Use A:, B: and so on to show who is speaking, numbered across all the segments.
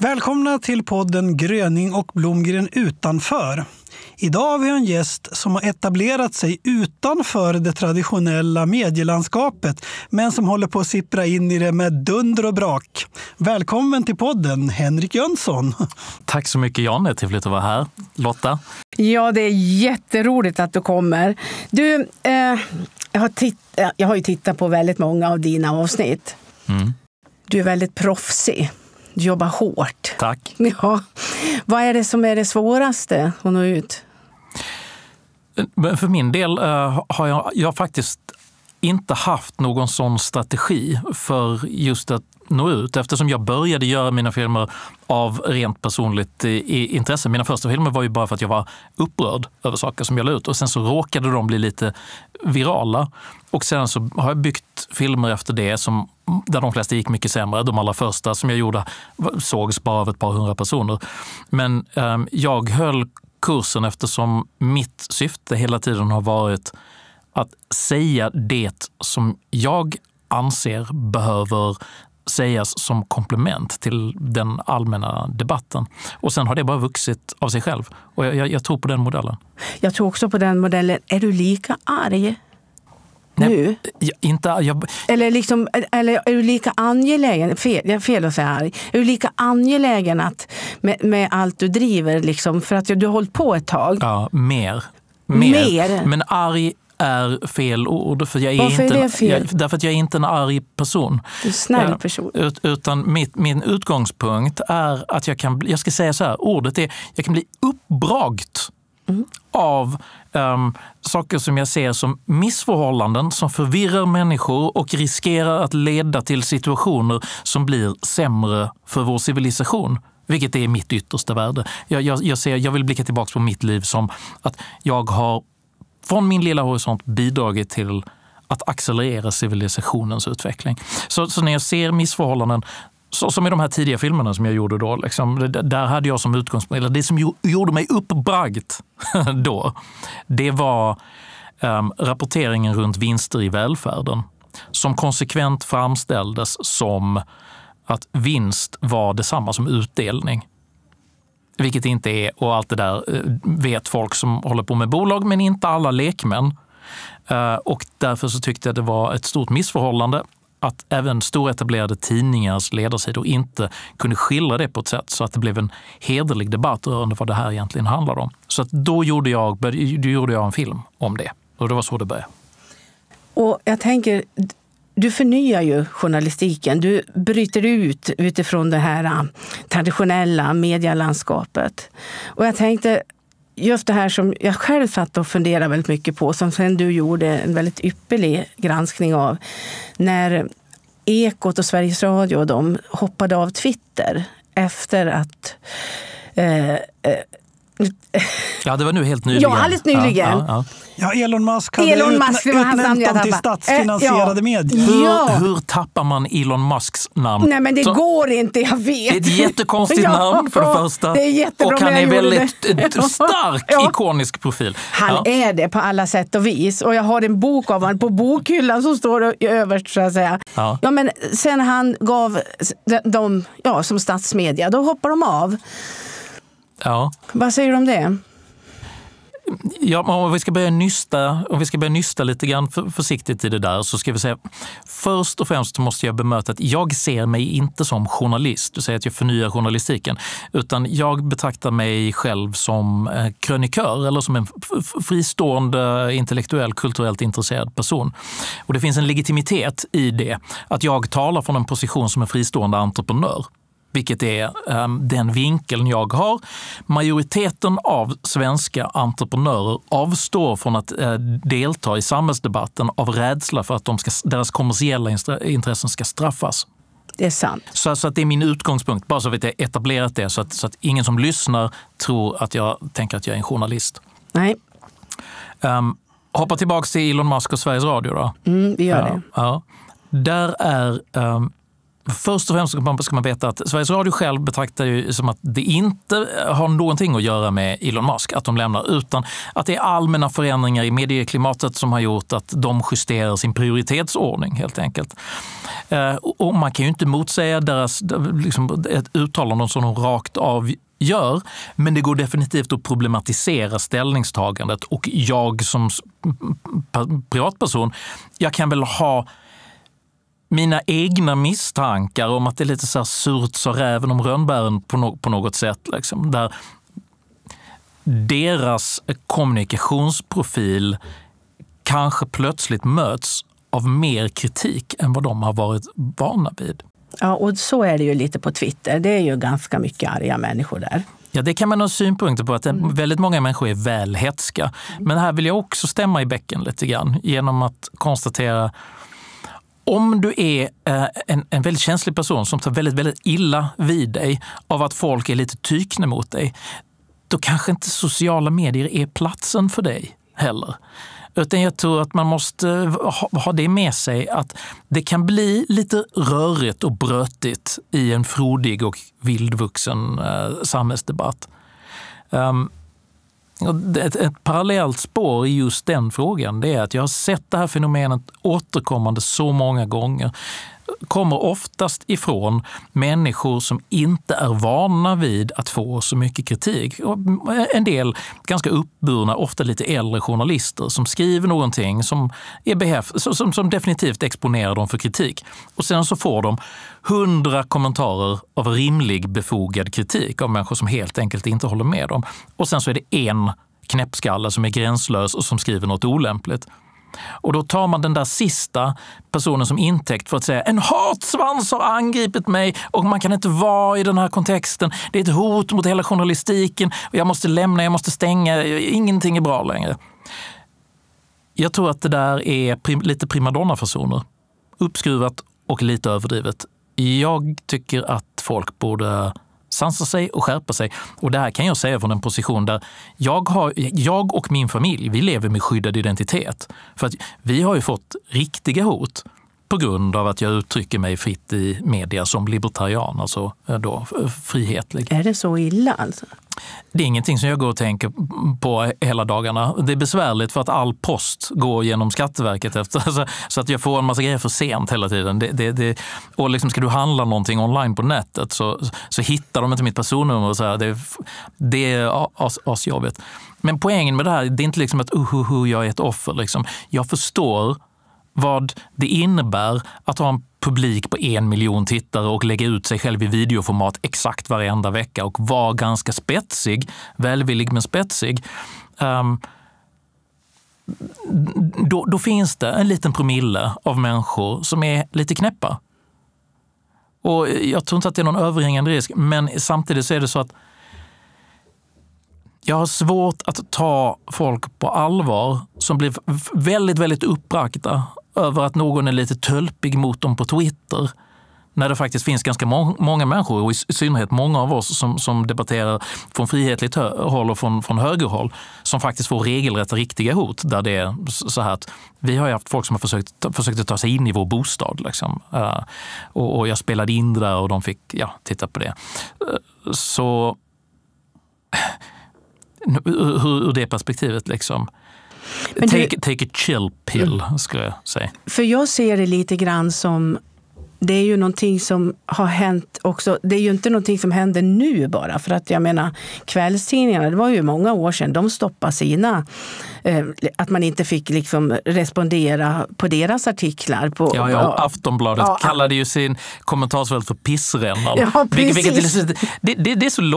A: Välkomna till podden Gröning och Blomgren utanför. Idag har vi en gäst som har etablerat sig utanför det traditionella medielandskapet men som håller på att sippra in i det med dunder och brak. Välkommen till podden,
B: Henrik Jönsson. Tack så mycket, Janne. trevligt att vara här. Lotta? Ja, det är
C: jätteroligt att du kommer. Du, eh, jag, har titt- eh, jag har ju tittat på väldigt många av dina avsnitt. Mm. Du är väldigt proffsig. Du jobbar
B: hårt. Tack.
C: Ja. Vad är det som är det svåraste att nå ut?
B: För min del eh, har jag, jag faktiskt inte haft någon sån strategi för just att nå ut eftersom jag började göra mina filmer av rent personligt eh, intresse. Mina första filmer var ju bara för att jag var upprörd över saker som jag la ut och sen så råkade de bli lite virala. Och sen så har jag byggt filmer efter det som, där de flesta gick mycket sämre. De allra första som jag gjorde sågs bara av ett par hundra personer. Men eh, jag höll kursen eftersom mitt syfte hela tiden har varit att säga det som jag anser behöver sägas som komplement till den allmänna debatten. Och sen har det bara vuxit av sig själv. Och jag, jag, jag tror på den modellen.
C: Jag tror också på den modellen. Är du lika arg
B: Nej, nu? Jag, inte, jag...
C: Eller, liksom, eller är du lika angelägen, fel, jag är fel att säga arg, är du lika angelägen att, med, med allt du driver? Liksom, för att du har hållit på ett tag.
B: Ja, mer.
C: Mer. mer.
B: Men arg är fel ord. För jag är Varför inte, är det fel? Jag, därför att jag är inte en arg person. Du är en snäll person. Ut, utan mitt, min utgångspunkt är att jag kan, jag ska säga så här, ordet är, jag kan bli uppbragt mm. av um, saker som jag ser som missförhållanden som förvirrar människor och riskerar att leda till situationer som blir sämre för vår civilisation. Vilket är mitt yttersta värde. Jag, jag, jag, ser, jag vill blicka tillbaka på mitt liv som att jag har från min lilla horisont bidragit till att accelerera civilisationens utveckling. Så, så när jag ser missförhållanden så som i de här tidiga filmerna som jag gjorde då. Liksom, där hade jag som utgångspunkt, eller det som gjorde mig uppbragt då, det var um, rapporteringen runt vinster i välfärden som konsekvent framställdes som att vinst var detsamma som utdelning vilket det inte är och allt det där eh, vet folk som håller på med bolag, men inte alla lekmän. Eh, och därför så tyckte jag det var ett stort missförhållande att även storetablerade tidningars ledarsidor inte kunde skildra det på ett sätt så att det blev en hederlig debatt rörande vad det här egentligen handlar om. Så att då, gjorde jag, då gjorde jag en film om det och det var så det började.
C: Och jag tänker, du förnyar ju journalistiken. Du bryter ut utifrån det här äh, traditionella medialandskapet. Och jag tänkte just det här som jag själv satt och funderade väldigt mycket på, som sen du gjorde en väldigt ypperlig granskning av. När Ekot och Sveriges Radio de hoppade av Twitter efter att eh,
B: Ja, det var nu helt nyligen. Ja, alldeles nyligen. Ja, ja, ja. Elon Musk hade Elon
C: Musk, utnämnt namn dem till statsfinansierade eh, medier. Hur,
B: hur, tappar man Elon Musks namn? Nej, men det Så, går
C: inte, jag vet. Det är ett jättekonstigt namn för det första. Det och han är en väldigt
B: stark, ikonisk profil. Han är
C: det på alla sätt och vis. Och jag har en bok av honom. På bokhyllan som står överst, så att säga. Ja. men sen han gav dem, ja, som statsmedia, då hoppar de av. Ja. Vad säger du om det?
B: Ja, om, vi ska börja nysta, om vi ska börja nysta lite grann för, försiktigt i det där så ska vi säga först och främst måste jag bemöta att jag ser mig inte som journalist. Du säger att jag förnyar journalistiken. Utan jag betraktar mig själv som eh, krönikör eller som en fristående intellektuell, kulturellt intresserad person. Och det finns en legitimitet i det, att jag talar från en position som en fristående entreprenör vilket är ehm, den vinkeln jag har. Majoriteten av svenska entreprenörer avstår från att eh, delta i samhällsdebatten av rädsla för att de ska, deras kommersiella intressen ska straffas. Det är sant. Så, så att det är min utgångspunkt, bara så att jag etablerat det så att, så att ingen som lyssnar tror att jag tänker att jag är en journalist. Nej. Um, hoppa tillbaka till Elon Musk och Sveriges Radio då.
C: Mm, vi gör ja, det.
B: Ja. Där är um, Först och främst ska man, ska man veta att Sveriges Radio själv betraktar det som att det inte har någonting att göra med Elon Musk, att de lämnar, utan att det är allmänna förändringar i medieklimatet som har gjort att de justerar sin prioritetsordning helt enkelt. Eh, och man kan ju inte motsäga deras liksom, uttalande som de rakt av gör, men det går definitivt att problematisera ställningstagandet och jag som privatperson, jag kan väl ha mina egna misstankar om att det är lite så här surt så räven om rönnbären på, no på något sätt. Liksom, där deras kommunikationsprofil kanske plötsligt möts av mer kritik än vad de har varit vana vid.
C: Ja, och så är det ju lite på Twitter. Det är ju ganska mycket arga människor där.
B: Ja, det kan man ha synpunkter på, att mm. väldigt många människor är väl hetska. Mm. Men här vill jag också stämma i bäcken lite grann genom att konstatera om du är eh, en, en väldigt känslig person som tar väldigt, väldigt illa vid dig av att folk är lite tykna mot dig, då kanske inte sociala medier är platsen för dig heller. Utan jag tror att man måste ha, det med sig att det kan bli lite rörigt och brötigt i en frodig och vildvuxen eh, samhällsdebatt. Ehm, ett, ett parallellt spår i just den frågan det är att jag har sett det här fenomenet återkommande så många gånger kommer oftast ifrån människor som inte är vana vid att få så mycket kritik. En del ganska uppburna, ofta lite äldre journalister som skriver någonting som, är behäf, som, som definitivt exponerar dem för kritik. Och sen så får de hundra kommentarer av rimlig befogad kritik av människor som helt enkelt inte håller med dem. Och sen så är det en knäppskalle som är gränslös och som skriver något olämpligt. Och då tar man den där sista personen som intäkt för att säga en hatsvans har angripit mig och man kan inte vara i den här kontexten. Det är ett hot mot hela journalistiken och jag måste lämna, jag måste stänga, ingenting är bra längre. Jag tror att det där är prim lite primadonna-fasoner. Uppskruvat och lite överdrivet. Jag tycker att folk borde sansa sig och skärpa sig. Och det här kan jag säga från en position där jag, har, jag och min familj, vi lever med skyddad identitet. För att vi har ju fått riktiga hot på grund av att jag uttrycker mig fritt i media som libertarian, alltså eh, då
C: frihetlig. Är det så illa alltså?
B: Det är ingenting som jag går och tänker på hela dagarna. Det är besvärligt för att all post går genom Skatteverket efter. Så att jag får en massa grejer för sent hela tiden. Det, det, det, och liksom ska du handla någonting online på nätet så, så hittar de inte mitt personnummer. Och så här. Det, det är as, asjobbigt. Men poängen med det här, det är inte liksom att uhuhu, uh, jag är ett offer. Liksom. Jag förstår vad det innebär att ha en publik på en miljon tittare och lägga ut sig själv i videoformat exakt varenda vecka och vara ganska spetsig, välvillig men spetsig. Um, då, då, finns det en liten promille av människor som är lite knäppa. Och jag tror inte att det är någon överhängande risk, men samtidigt så är det så att jag har svårt att ta folk på allvar som blir väldigt, väldigt uppbragta över att någon är lite tölpig mot dem på Twitter när det faktiskt finns ganska må många människor, och i synnerhet många av oss som, som debatterar från frihetligt håll och från, från högerhåll, som faktiskt får regelrätta riktiga hot. Där det är så här att vi har haft folk som har försökt, försökt ta sig in i vår bostad. Liksom. Uh, och, och, jag spelade in det där och de fick ja, titta på det. Uh, så ur, ur det perspektivet. Liksom. Men take, du, take a chill pill, skulle jag säga.
C: För jag ser det lite grann som det är ju någonting som har hänt också. Det är ju inte någonting som händer nu bara. För att jag menar, kvällstidningarna, det var ju många år sedan, de stoppade sina Eh, att man inte fick liksom respondera på deras artiklar. På, ja, ja,
B: Aftonbladet ja, kallade ju sin kommentarsfält för pissrännan. Ja, vilket, det, det, det, är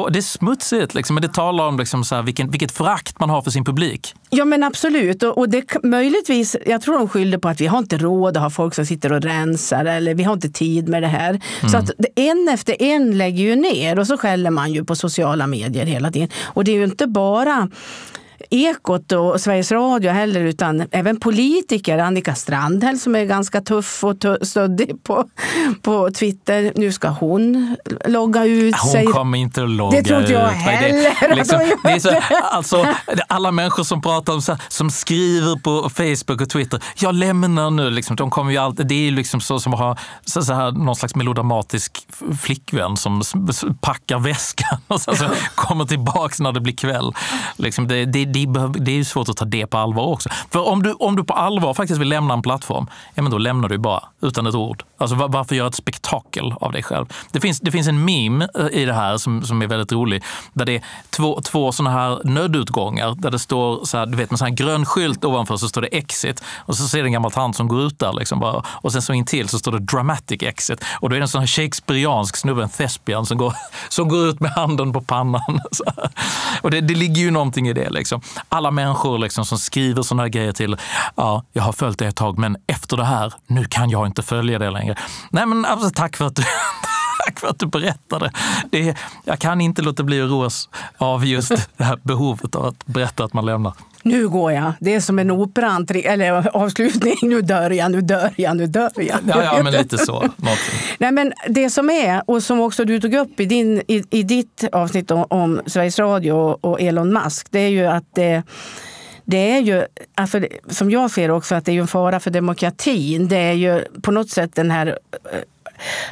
B: det är smutsigt, liksom, men det talar om liksom så här, vilken, vilket förakt man har för sin publik.
C: Ja, men absolut. Och, och det, möjligtvis, jag tror de skyllde på att vi har inte råd att ha folk som sitter och rensar eller vi har inte tid med det här. Mm. Så att en efter en lägger ju ner och så skäller man ju på sociala medier hela tiden. Och det är ju inte bara Ekot och Sveriges Radio heller, utan även politiker. Annika Strandhäll som är ganska tuff och stöddig på, på Twitter. Nu ska hon logga ut hon sig. Hon kommer
B: inte att logga ut. Det tror inte jag heller. Liksom- det, liksom, det så, alltså, alla människor som pratar om, så, som skriver på Facebook och Twitter, jag lämnar nu. Liksom, de kommer ju alltid, det är liksom så som att ha så, så här, någon slags melodramatisk flickvän som packar väskan och sen så kommer tillbaka när det blir kväll. Liksom, det, det det, det är ju svårt att ta det på allvar också. För om du, om du på allvar faktiskt vill lämna en plattform, ja men då lämnar du bara utan ett ord. Alltså varför göra ett spektakel av dig själv? Det finns, det finns en meme eh, i det här som, som är väldigt rolig, där det är två, två sådana här nödutgångar där det står så här, du vet, med en grön skylt ovanför så står det exit och så ser det en gammal tant som går ut där liksom bara, och sen så in till så står det dramatic exit och då är det en sån här shakespeariansk snubbe, en thespian som går, som går ut med handen på pannan. Och det, det, ligger ju någonting i det. Liksom. Alla människor liksom, som skriver sådana här grejer till, ja, jag har följt dig ett tag men efter det här, nu kan jag inte följa det längre längre. Nej men alltså, tack för att du Tack för att du berättade. Det är, jag kan inte låta bli att roas av just det här behovet av att berätta att man lämnar. Nu
C: går jag. Det är som en operaentré, eller avslutning. Nu dör jag, nu dör jag, nu dör jag. Ja, ja men lite så. Nej, men det som är, och som också du tog upp i, din, i, i ditt avsnitt om, om Sveriges Radio och Elon Musk, det är ju att eh, det är ju, alltså, som jag ser också, att det är en fara för demokratin. Det är ju på något sätt den här eh,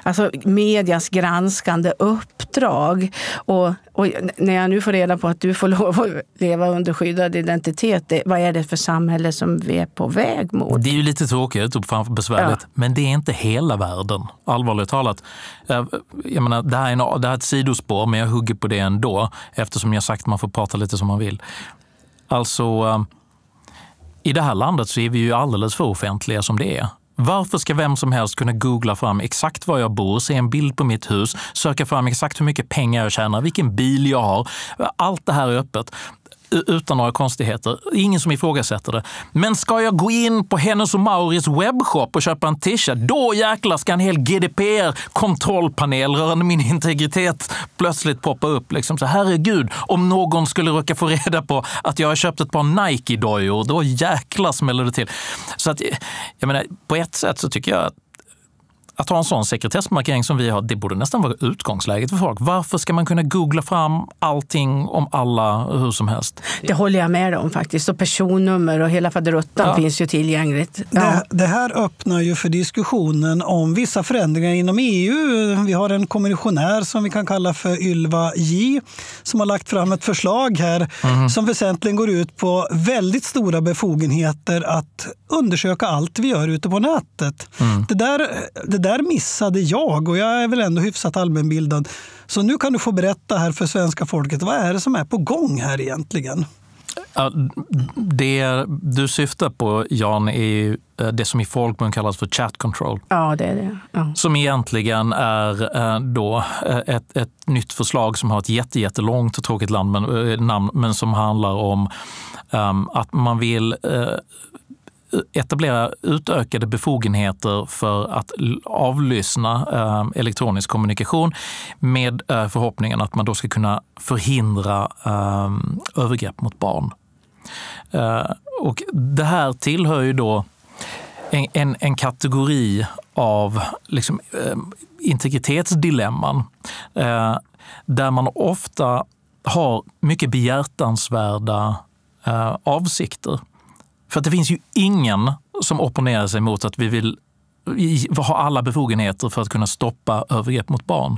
C: alltså medias granskande uppdrag. Och, och, när jag nu får reda på att du får lov att leva under skyddad identitet, det, vad är det för samhälle som vi är på väg mot?
B: Det är ju lite tråkigt och besvärligt, ja. men det är inte hela världen, allvarligt talat. Eh, jag menar, det, här är en, det här är ett sidospår, men jag hugger på det ändå eftersom jag sagt att man får prata lite som man vill. Alltså, ehm, i det här landet så är vi ju alldeles för offentliga som det är. Varför ska vem som helst kunna googla fram exakt var jag bor, se en bild på mitt hus, söka fram exakt hur mycket pengar jag tjänar, vilken bil jag har. Allt det här är öppet utan några konstigheter. Ingen som ifrågasätter det. Men ska jag gå in på hennes och Mauris webbshop och köpa en t-shirt, då jäklar ska en hel GDPR kontrollpanel rörande min integritet plötsligt poppa upp. Liksom så, herregud, om någon skulle råka få reda på att jag har köpt ett par Nike-dojor, då jäklar smäller det till. Så att, jag menar, på ett sätt så tycker jag att att ha en sån sekretessmarkering som vi har, det borde nästan vara utgångsläget för folk. Varför ska man kunna googla fram allting om alla hur som helst? Det
C: håller jag med om faktiskt. Och personnummer och hela faderuttan ja. finns
B: ju tillgängligt. Ja. Det,
A: det, här öppnar ju för diskussionen om vissa förändringar inom EU. Vi har en kommissionär som vi kan kalla för Ylva J som har lagt fram ett förslag här mm. som väsentligen går ut på väldigt stora befogenheter att undersöka allt vi gör ute på nätet. Mm. Det, där, det där där missade jag och jag är väl ändå hyfsat allmänbildad. Så nu kan du få berätta här för svenska folket, vad är det som är på gång här egentligen?
B: Ja, det du syftar på, Jan, är eh, det som i folkmun kallas för chat control.
C: Ja, det är det. Ja.
B: Som egentligen är eh, då eh, ett, ett nytt förslag som har ett jätte, jättelångt och tråkigt land, men, namn, men som handlar om um, att man vill uh, etablera utökade befogenheter för att avlyssna eh, elektronisk kommunikation med eh, förhoppningen att man då ska kunna förhindra eh, övergrepp mot barn. och det här tillhör ju då en, en, en kategori av liksom, integritetsdilemman där man ofta har mycket begärtansvärda avsikter. För att det finns ju ingen som opponerar sig mot att vi vill ha alla befogenheter för att kunna stoppa övergrepp mot barn.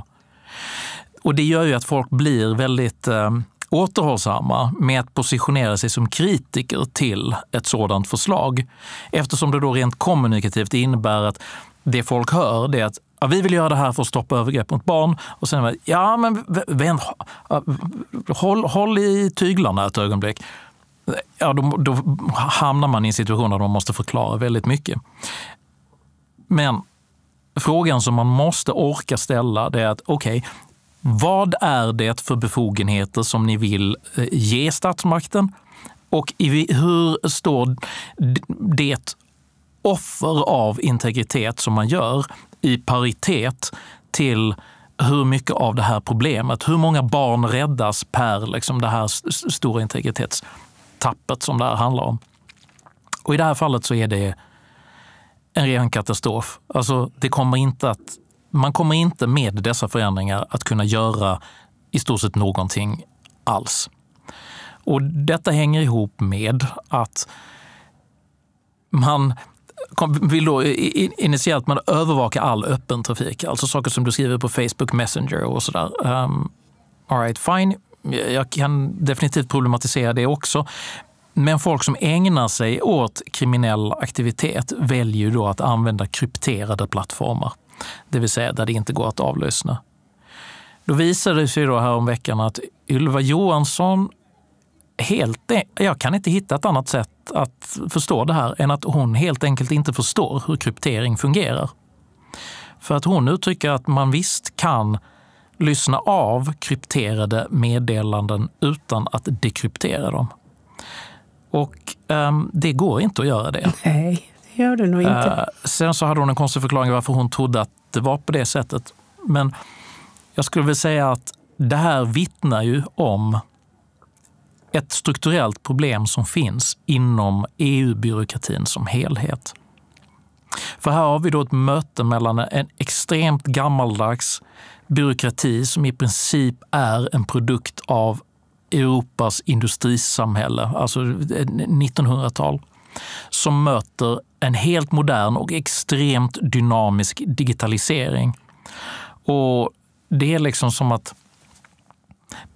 B: Och det gör ju att folk blir väldigt eh, återhållsamma med att positionera sig som kritiker till ett sådant förslag. Eftersom det då rent kommunikativt innebär att det folk hör det är att ja, vi vill göra det här för att stoppa övergrepp mot barn. Och sen, ja men vän, håll, håll i tyglarna ett ögonblick ja, då, då hamnar man i en situation där man måste förklara väldigt mycket. Men frågan som man måste orka ställa det är att okej, okay, vad är det för befogenheter som ni vill eh, ge statsmakten? Och hur står det offer av integritet som man gör i paritet till hur mycket av det här problemet, hur många barn räddas per liksom, det här stora integritets tappet som det här handlar om. Och i det här fallet så är det en ren katastrof. Alltså, det kommer inte att, man kommer inte med dessa förändringar att kunna göra i stort sett någonting alls. Och detta hänger ihop med att man vill då initialt man övervaka all öppen trafik, alltså saker som du skriver på Facebook Messenger och sådär. Um, all right, fine. Jag kan definitivt problematisera det också. Men folk som ägnar sig åt kriminell aktivitet väljer då att använda krypterade plattformar, det vill säga där det inte går att avlyssna. Då visade det sig då häromveckan att Ylva Johansson helt, jag kan inte hitta ett annat sätt att förstå det här än att hon helt enkelt inte förstår hur kryptering fungerar. För att hon uttrycker att man visst kan lyssna av krypterade meddelanden utan att dekryptera dem. Och um, det går inte att göra det. Nej, det gör det nog inte. Uh, sen så hade hon en konstig förklaring varför hon trodde att det var på det sättet. Men jag skulle vilja säga att det här vittnar ju om ett strukturellt problem som finns inom EU-byråkratin som helhet. För här har vi då ett möte mellan en extremt gammaldags byråkrati som i princip är en produkt av Europas industrisamhälle, alltså 1900-tal, som möter en helt modern och extremt dynamisk digitalisering. Och det är liksom som att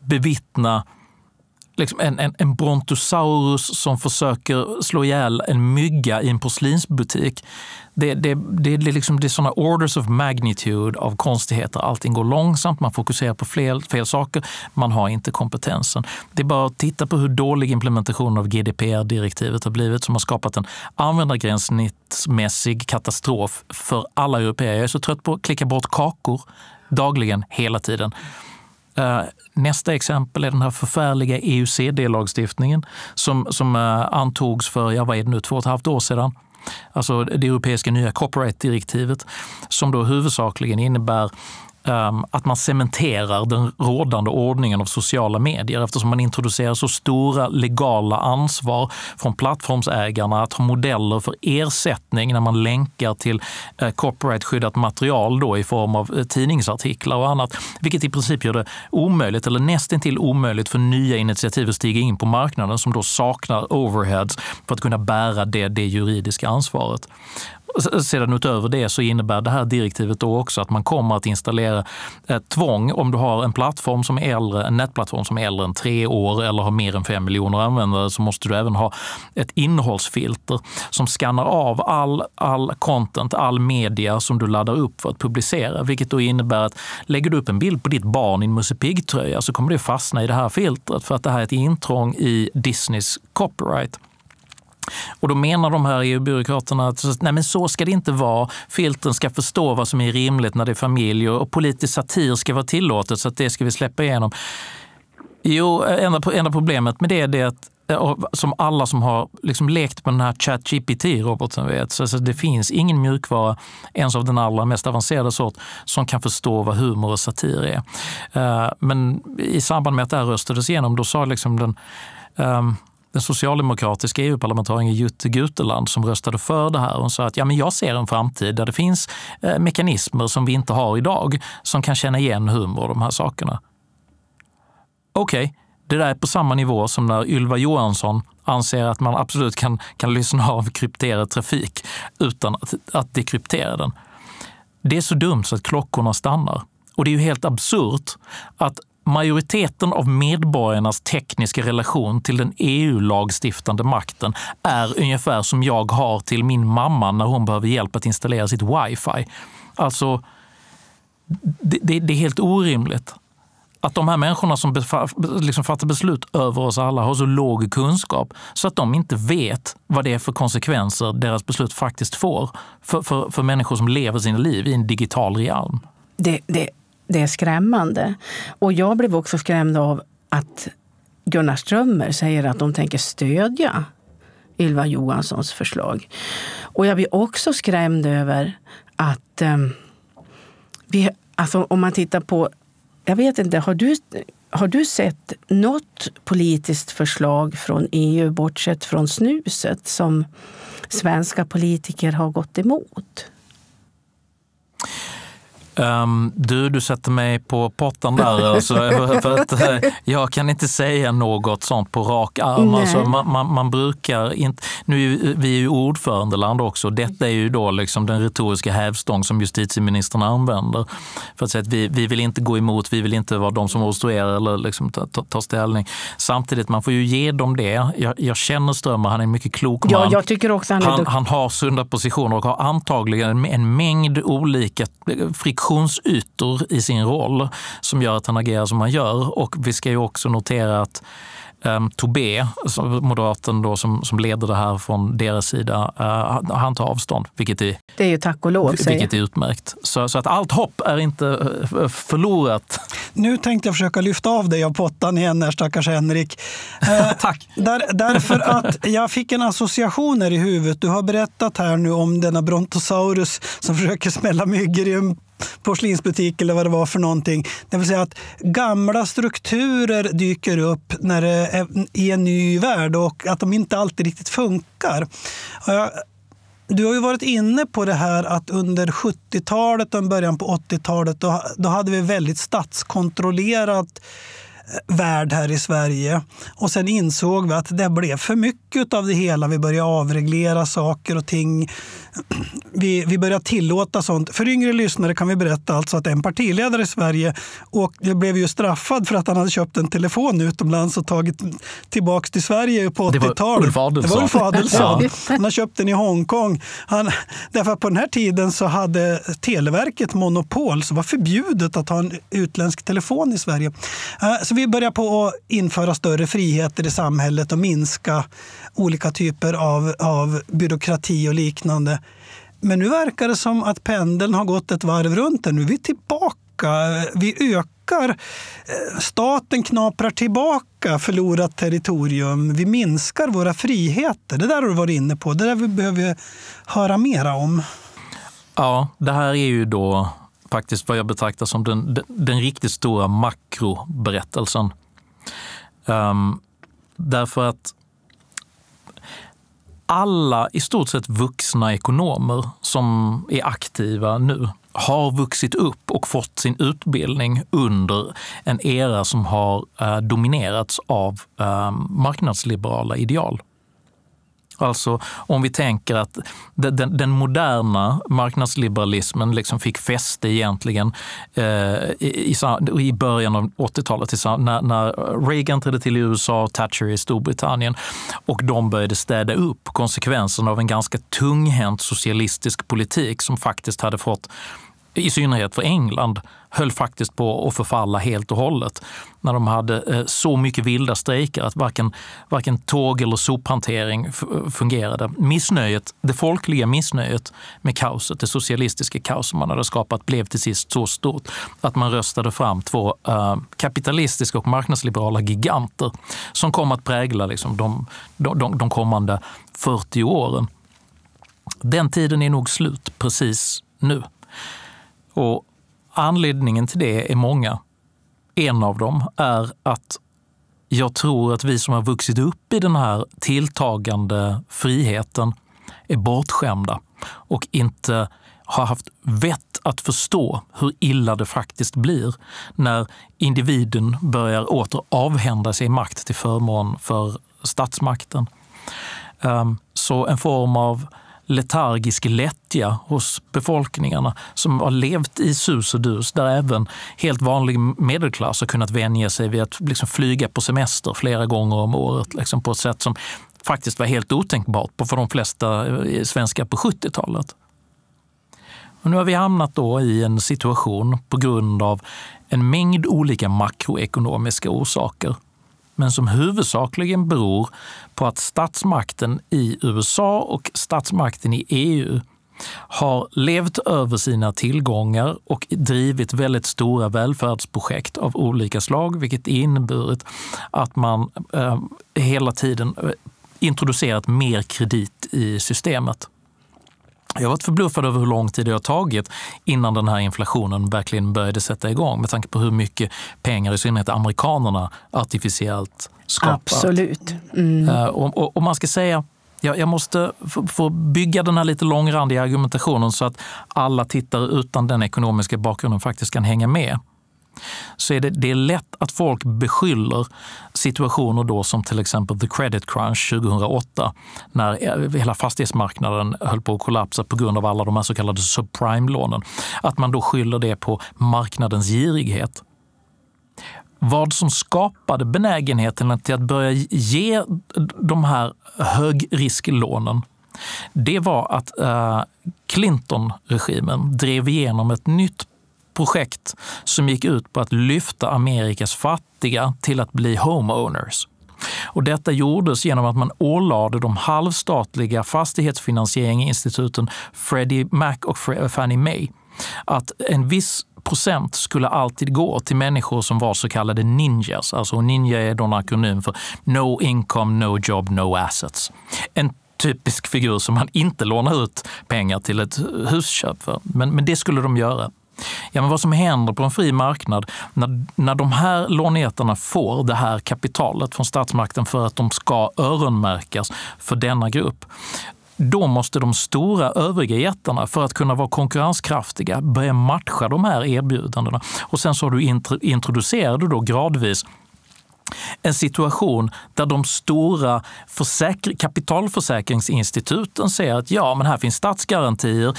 B: bevittna liksom en, en, en brontosaurus som försöker slå ihjäl en mygga i en porslinsbutik. Det, det, det, det, liksom, det är sådana orders of magnitude av konstigheter. Allting går långsamt, man fokuserar på fel, fel saker, man har inte kompetensen. Det är bara att titta på hur dålig implementationen av GDPR-direktivet har blivit som har skapat en användargränssnittsmässig katastrof för alla europeer. Jag är så trött på att klicka bort kakor dagligen, hela tiden. Eh, nästa exempel är den här förfärliga EUCD-lagstiftningen som, som eh, antogs för, ja, vad är det nu, två och ett halvt år sedan. Alltså det europeiska nya copyright-direktivet som då huvudsakligen innebär Ehm, att man cementerar den rådande ordningen av sociala medier eftersom man introducerar så stora legala ansvar från plattformsägarna att ha modeller för ersättning när man länkar till eh, copyrightskyddat material då i form av eh, tidningsartiklar och annat, vilket i princip gör det omöjligt eller nästintill omöjligt för nya initiativ att stiga in på marknaden som då saknar overheads för att kunna bära det, det juridiska ansvaret. Sedan utöver det så innebär det här direktivet då också att man kommer att installera ett eh, tvång om du har en plattform som är äldre, en nätplattform som är äldre än tre år eller har mer än fem miljoner användare så måste du även ha ett innehållsfilter som skannar av all, all content, all media som du laddar upp för att publicera. Vilket då innebär att lägger du upp en bild på ditt barn i en Musse Pigg-tröja så kommer det fastna i det här filtret för att det här är ett intrång i Disneys copyright. Och då menar de här EU-byråkraterna att nej men så ska det inte vara. Filtren ska förstå vad som är rimligt när det är familj och politisk satir ska vara tillåtet så att det ska vi släppa igenom. Jo, eh, enda, problemet med det är att eh, som alla som har liksom lekt med den här ChatGPT-roboten vet, så alltså det finns ingen mjukvara, ens av den allra mest avancerade sort, som kan förstå vad humor och satir är. Eh, men i samband med att det här röstades igenom, då sa liksom den ehm, den socialdemokratiska EU-parlamentarikern Jutte Guteland som röstade för det här. Hon sa att ja, men jag ser en framtid där det finns eh, mekanismer som vi inte har idag som kan känna igen humor och de här sakerna. Okej, okay, det där är på samma nivå som när Ylva Johansson anser att man absolut kan, kan lyssna av krypterad trafik utan att, att dekryptera den. Det är så dumt så att klockorna stannar. Och det är ju helt absurt att Majoriteten av medborgarnas tekniska relation till den EU-lagstiftande makten är ungefär som jag har till min mamma när hon behöver hjälp att installera sitt wifi. Alltså, det, det, det är helt orimligt att de här människorna som liksom fattar beslut över oss alla har så låg kunskap så att de inte vet vad det är för konsekvenser deras beslut faktiskt får för, för, för människor som lever sina liv i en digital realm.
C: Det, det det är skrämmande. Och jag blev också skrämd av att Gunnar Strömmer säger att de tänker stödja Ylva Johanssons förslag. Och jag blir också skrämd över att eh, vi, alltså om man tittar på, jag vet inte, har du, har du sett något politiskt förslag från EU bortsett från snuset som svenska politiker har gått emot?
B: Um, du, du sätter mig på potten där. Alltså, eh, för att, eh, jag kan inte säga något sånt på rak arm. Alltså, man, man, man, brukar inte... Nu vi är ju ordförandeland också. Detta är ju då liksom den retoriska hävstång som justitieministern använder. För att säga att vi, vi vill inte gå emot, vi vill inte vara de som obstruerar eller liksom ta, ta, ta, ställning. Samtidigt, man får ju ge dem det. Jag, jag känner Strömmer, han är en mycket klok man. Ja, jag
C: tycker också han, han, han
B: har sunda positioner och har antagligen en mängd olika eh, friktioner aktionsytor i sin roll som gör att han agerar som han gör. Och vi ska ju också notera att ehm, Tobé, moderaten då som, som leder det här från deras sida, eh, han tar avstånd. Vilket är,
A: det är ju tack och lov. Vilket
B: är utmärkt. Så, så, att allt hopp är inte eh, förlorat.
A: Nu tänkte jag försöka lyfta av dig av pottan igen, här, stackars Henrik. Eh, tack! Där, därför att jag fick en association här i huvudet. Du har berättat här nu om denna brontosaurus som försöker smälla myggor i en porslinsbutik eller vad det var för någonting. Det vill säga att gamla strukturer dyker upp när det är, i en ny värld och att de inte alltid riktigt funkar. Du har ju varit inne på det här att under 70-talet och början på 80-talet då, då hade vi väldigt statskontrollerat eh, värld här i Sverige. Och sen insåg vi att det blev för mycket av det hela. Vi började avreglera saker och ting. vi, vi börjar tillåta sånt. För yngre lyssnare kan vi berätta alltså att en partiledare i Sverige och blev ju straffad för att han hade köpt en telefon utomlands och tagit tillbaka till Sverige på 80-talet. Det var Ulf Adelsohn. Han har köpt den i Hongkong. Han, därför att på den här tiden så hade Televerket monopol så var förbjudet att ha en utländsk telefon i Sverige. Eh, så vi börjar på att införa större friheter i samhället och minska olika typer av, av byråkrati och liknande. Men nu verkar det som att pendeln har gått ett varv runt. Nu är vi tillbaka. Vi ökar. Eh, staten knaprar tillbaka förlorat territorium. Vi minskar våra friheter. Det där har du varit inne på. Det där vi behöver höra mera om.
B: Ja, det här är ju då faktiskt vad jag betraktar som den, den, den riktigt stora makroberättelsen. Um, därför att alla i stort sett vuxna ekonomer som är aktiva nu har vuxit upp och fått sin utbildning under en era som har eh, dominerats av eh, marknadsliberala ideal. Alltså om vi tänker att den, den moderna marknadsliberalismen liksom fick fäste egentligen eh, i, i, i, början av 80-talet när, när Reagan trädde till i USA och Thatcher i Storbritannien och de började städa upp konsekvenserna av en ganska tunghänt socialistisk politik som faktiskt hade fått i synnerhet för England, höll faktiskt på att förfalla helt och hållet. När de hade eh, så mycket vilda strejker att varken, varken tåg eller sophantering fungerade. Missnöjet, det folkliga missnöjet med kaoset, det socialistiska kaos som man hade skapat, blev till sist så stort att man röstade fram två eh, kapitalistiska och marknadsliberala giganter som kom att prägla liksom, de, de, de kommande 40 åren. Den tiden är nog slut precis nu. Och anledningen till det är många. En av dem är att jag tror att vi som har vuxit upp i den här tilltagande friheten är bortskämda och inte har haft vett att förstå hur illa det faktiskt blir när individen börjar åter avhända sig makt till förmån för statsmakten. Ehm, så en form av letargisk lättja hos befolkningarna som har levt i sus och dus, där även helt vanlig medelklass har kunnat vänja sig vid att liksom flyga på semester flera gånger om året liksom på ett sätt som faktiskt var helt otänkbart för de flesta eh, svenskar på 70-talet. Och nu har vi hamnat då i en situation på grund av en mängd olika makroekonomiska orsaker men som huvudsakligen beror på att statsmakten i USA och statsmakten i EU har levt över sina tillgångar och drivit väldigt stora välfärdsprojekt av olika slag, vilket inneburit att man eh, hela tiden eh, introducerat mer kredit i systemet. Jag varit förbluffad över hur lång tid det har tagit innan den här inflationen verkligen började sätta igång med tanke på hur mycket pengar i synnerhet amerikanerna artificiellt skapat. Absolut. Mm. Eh, och, och, och, man ska säga, jag, jag måste få bygga den här lite långrandiga argumentationen så att alla tittare utan den ekonomiska bakgrunden faktiskt kan hänga med så är det, det är lätt att folk beskyller situationer då som till exempel the credit crunch 2008 när hela fastighetsmarknaden höll på att kollapsa på grund av alla de här så kallade subprime-lånen. Att man då skyller det på marknadens girighet. Vad som skapade benägenheten till att börja ge de här högrisklånen det var att eh, Clinton-regimen drev igenom ett nytt projekt som gick ut på att lyfta Amerikas fattiga till att bli homeowners. Och detta gjordes genom att man ålade de halvstatliga fastighetsfinansieringsinstituten Freddie Mac och eh, Fannie Mae att en viss procent skulle alltid gå till människor som var så kallade ninjas. Alltså ninja är då en akronym för No Income, No Job, No Assets. En typisk figur som man inte lånar ut pengar till ett husköp för. Men, men det skulle de göra. Ja, men vad som händer på en fri marknad när, när de här låneätarna får det här kapitalet från statsmakten för att de ska öronmärkas för denna grupp då måste de stora övriga jättarna, för att kunna vara konkurrenskraftiga, börja matcha de här erbjudandena. Och sen så introducerar du då gradvis en situation där de stora kapitalförsäkringsinstituten säger att ja, men här finns statsgarantier.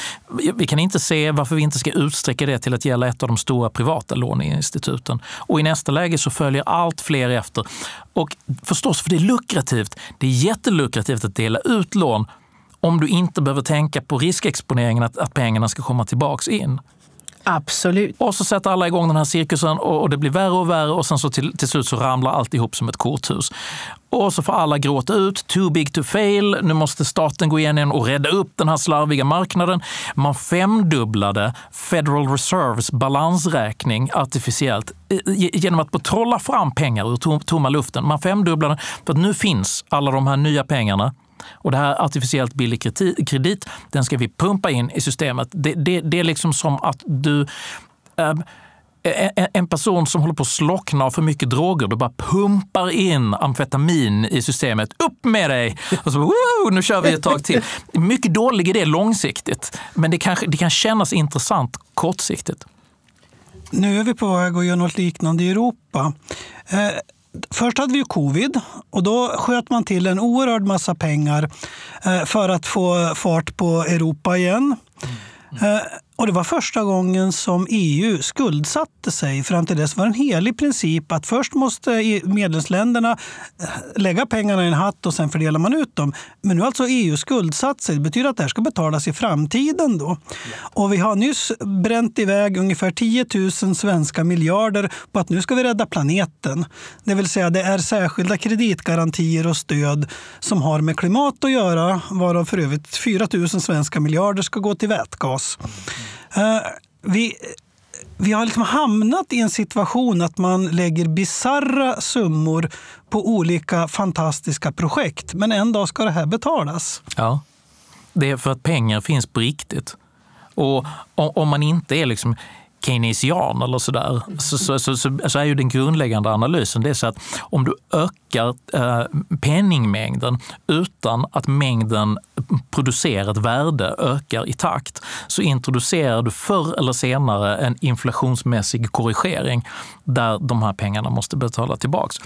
B: Vi kan inte se varför vi inte ska utsträcka det till att gälla ett av de stora privata låneinstituten. Och i nästa läge så följer allt fler efter. Och förstås, för det är lukrativt. Det är jättelukrativt att dela ut lån om du inte behöver tänka på riskexponeringen att, att pengarna ska komma tillbaks in. Absolut. Och så sätter alla igång den här cirkusen och, det blir värre och värre och sen så till, till slut så ramlar allt ihop som ett korthus. Och så får alla gråta ut, too big to fail, nu måste staten gå igen och rädda upp den här slarviga marknaden. Man femdubblade Federal Reserves balansräkning artificiellt genom att trolla fram pengar ur tomma luften. Man femdubblade för att nu finns alla de här nya pengarna och det här artificiellt billig kredit, den ska vi pumpa in i systemet. Det, det, det är liksom som att du... Eh, en person som håller på att slockna av för mycket droger, du bara pumpar in amfetamin i systemet. Upp med dig! Och så, wow, nu kör vi ett tag till. Mycket dålig idé långsiktigt, men det, kanske, det kan kännas intressant kortsiktigt.
A: Nu är vi på väg att göra något liknande i Europa. Eh, Först hade vi covid och då sköt man till en oerhörd massa pengar eh, för att få fart på Europa igen. Mm. Mm. Och Det var första gången som EU skuldsatte sig. Fram till dess var det en helig princip att först måste e medlemsländerna eh, lägga pengarna i en hatt och sen fördelar man ut dem. Men nu har alltså EU skuldsatt sig. Det betyder att det här ska betalas i framtiden. då. Och Vi har nyss bränt iväg ungefär 10 000 svenska miljarder på att nu ska vi rädda planeten. Det vill säga det är särskilda kreditgarantier och stöd som har med klimat att göra varav för övrigt 4 000 svenska miljarder ska gå till vätgas. Eh, vi, vi har liksom hamnat i en situation att man lägger bizarra summor på olika fantastiska projekt. Men en dag ska det här betalas.
B: Ja, det är för att pengar finns på riktigt. Och om man inte är liksom keynesian eller sådär, så, så, så, så, är ju den grundläggande analysen det så att om du ökar eh, penningmängden utan att mängden producerat värde ökar i takt, så introducerar du förr eller senare en inflationsmässig korrigering där de här pengarna måste betala tillbaks.